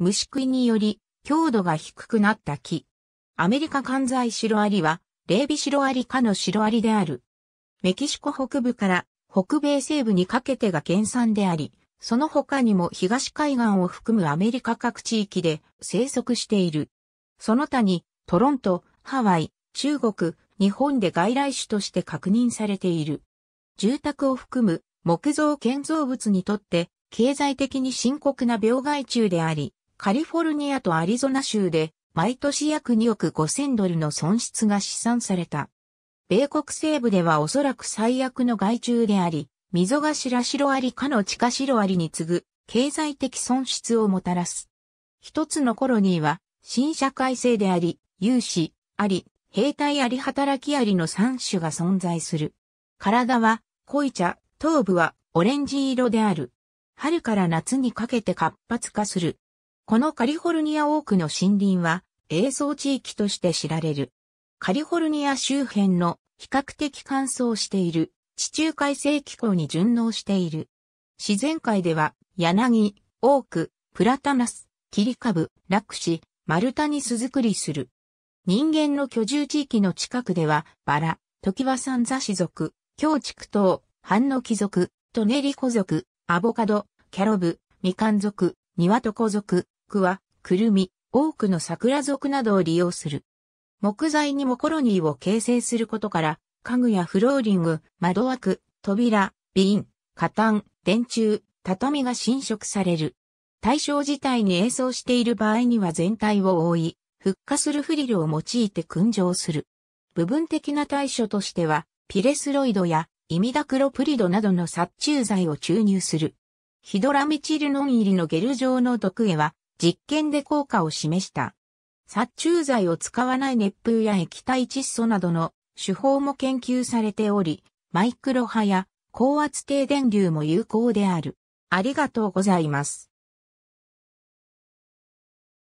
虫食いにより強度が低くなった木。アメリカ関西シロアリは、霊ビシロアリ科のシロアリである。メキシコ北部から北米西部にかけてが原産であり、その他にも東海岸を含むアメリカ各地域で生息している。その他にトロント、ハワイ、中国、日本で外来種として確認されている。住宅を含む木造建造物にとって経済的に深刻な病害虫であり、カリフォルニアとアリゾナ州で、毎年約2億5000ドルの損失が試算された。米国西部ではおそらく最悪の害虫であり、溝頭シロありかの地下シありに次ぐ経済的損失をもたらす。一つのコロニーは新社会性であり、有志、あり、兵隊あり働きありの3種が存在する。体は濃茶、頭部はオレンジ色である。春から夏にかけて活発化する。このカリフォルニア多くの森林は映像地域として知られる。カリフォルニア周辺の比較的乾燥している地中海性気候に順応している。自然界では柳、オーク、プラタナス、キリカブ、ラクシ、マルタニス作りする。人間の居住地域の近くでは、バラ、トキワサンザシ族、京畜島、ハンノキ族、トネリコ族、アボカド、キャロブ、ミカン族、ニワトコ族、は、クルミ、多くの桜族などを利用する。木材にもコロニーを形成することから、家具やフローリング、窓枠、扉、瓶、カタン、電柱、畳が侵食される。対象自体に映像している場合には全体を覆い、復活するフリルを用いて燻蒸する。部分的な対処としては、ピレスロイドやイミダクロプリドなどの殺虫剤を注入する。ヒドラミチルノン入りのゲル状の毒へは、実験で効果を示した。殺虫剤を使わない熱風や液体窒素などの手法も研究されており、マイクロ波や高圧低電流も有効である。ありがとうございます。